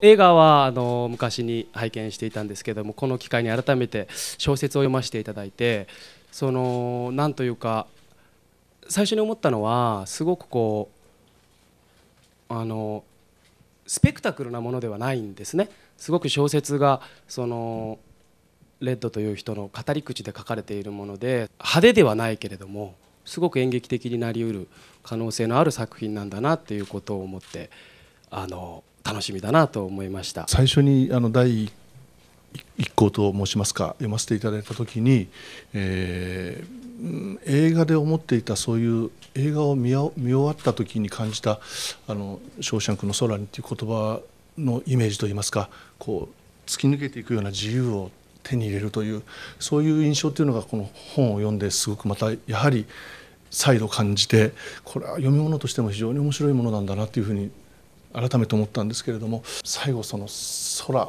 映画はあの昔に拝見していたんですけどもこの機会に改めて小説を読ませていただいてそのなんというか最初に思ったのはすごくこうあのスペクタクルなものではないんですねすごく小説がそのレッドという人の語り口で書かれているもので派手ではないけれどもすごく演劇的になりうる可能性のある作品なんだなっていうことを思ってあの楽しみだなと思いました最初にあの第一項と申しますか読ませていただいた時に、えー、映画で思っていたそういう映画を見終わった時に感じた「あのショーシャンクの空に」っていう言葉のイメージといいますかこう突き抜けていくような自由を手に入れるというそういう印象というのがこの本を読んですごくまたやはり再度感じてこれは読み物としても非常に面白いものなんだなというふうに改めて思ったんですけれども最後その空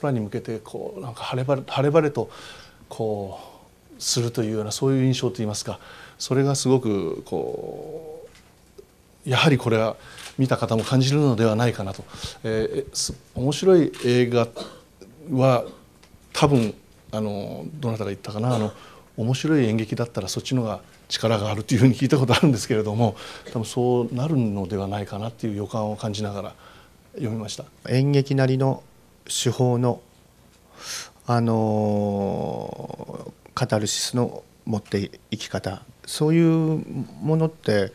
空に向けてこうなんか晴れ晴れ晴れとこうするというようなそういう印象といいますかそれがすごくこうやはりこれは見た方も感じるのではないかなと、えー、面白い映画は多分あのどなたが言ったかなあの面白い演劇だったらそっちのが力があるというふうに聞いたことあるんですけれども多分そうなるのではないかなっていう予感を感じながら読みました演劇なりの手法のあのカタルシスの持っていき方そういうものって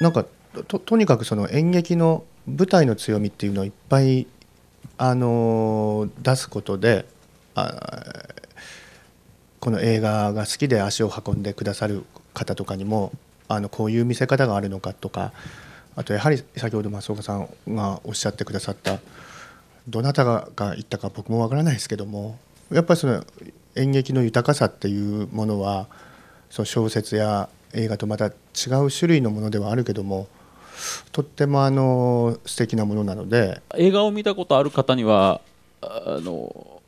なんかとにかくその演劇の舞台の強みっていうのをいっぱいあの出すことであこの映画が好きで足を運んでくださる方とかにもあのこういう見せ方があるのかとかあとやはり先ほど松岡さんがおっしゃってくださったどなたが言ったか僕もわからないですけどもやっぱりその演劇の豊かさっていうものはその小説や映画とまた違う種類のものではあるけどもとってもあの素敵なものなので映画を見たことある方にはあの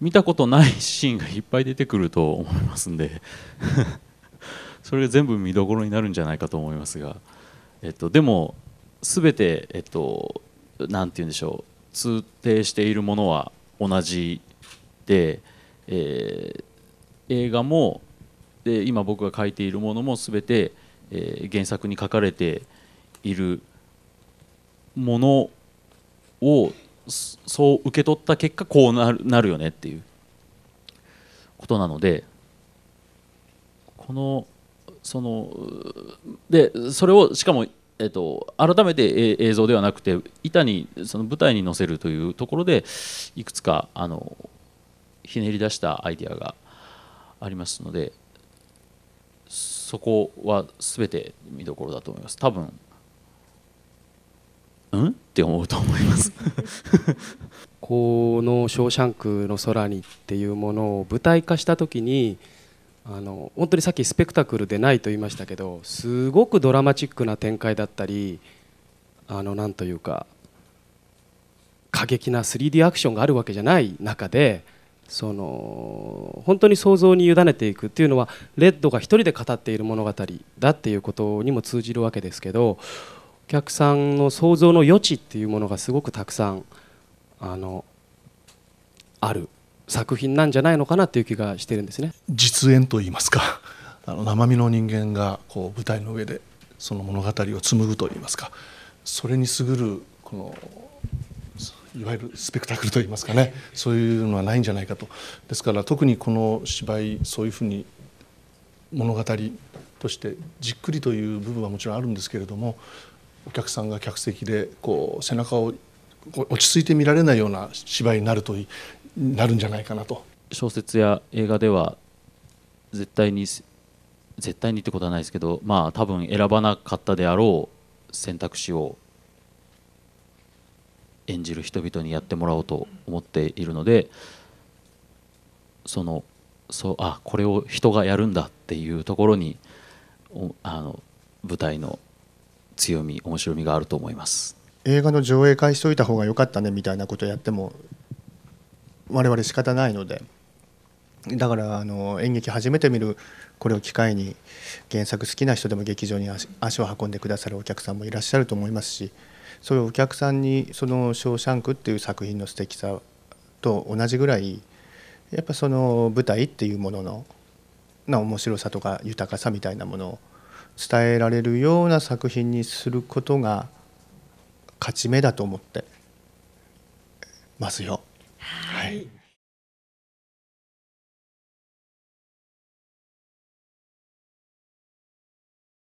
見たことないシーンがいっぱい出てくると思いますんで それが全部見どころになるんじゃないかと思いますが、えっと、でも全て、えっと、て言うんでしょう通底しているものは同じで、えー、映画もで今僕が書いているものも全て、えー、原作に書かれているものをそう受け取った結果こうなるなるよねっていうことなのでこのそのでそれをしかも、えっと、改めて映像ではなくて板にその舞台に載せるというところでいくつかあのひねり出したアイデアがありますのでそこは全て見どころだと思います。多分って思うと思います この「ショーシャンクの空に」っていうものを舞台化した時にあの本当にさっきスペクタクルでないと言いましたけどすごくドラマチックな展開だったりあのなんというか過激な 3D アクションがあるわけじゃない中でその本当に想像に委ねていくっていうのはレッドが一人で語っている物語だっていうことにも通じるわけですけどお客さんの想像の余地っていうものがすごくたくさんあのある作品なんじゃないのかなっていう気がしてるんですね実演といいますか あの生身の人間がこう舞台の上でその物語を紡ぐといいますかそれに優るこのいわゆるスペクタクルといいますかねそういうのはないんじゃないかとですから特にこの芝居そういうふうに物語としてじっくりという部分はもちろんあるんですけれどもお客さんが客席でこう背中を落ち着いて見られないような芝居になるとなるんじゃないかなと小説や映画では絶対に絶対にってことはないですけどまあ多分選ばなかったであろう選択肢を演じる人々にやってもらおうと思っているのでそのそうあこれを人がやるんだっていうところにあの舞台の強み面白みがあると思います映画の上映会しといた方が良かったねみたいなことやっても我々仕方ないのでだからあの演劇初めて見るこれを機会に原作好きな人でも劇場に足を運んでくださるお客さんもいらっしゃると思いますしそういうお客さんにその「ショーシャンク」っていう作品の素敵さと同じぐらいやっぱその舞台っていうもののな面白さとか豊かさみたいなものを伝えられるような作品にすることが勝ち目だと思ってますよ。はい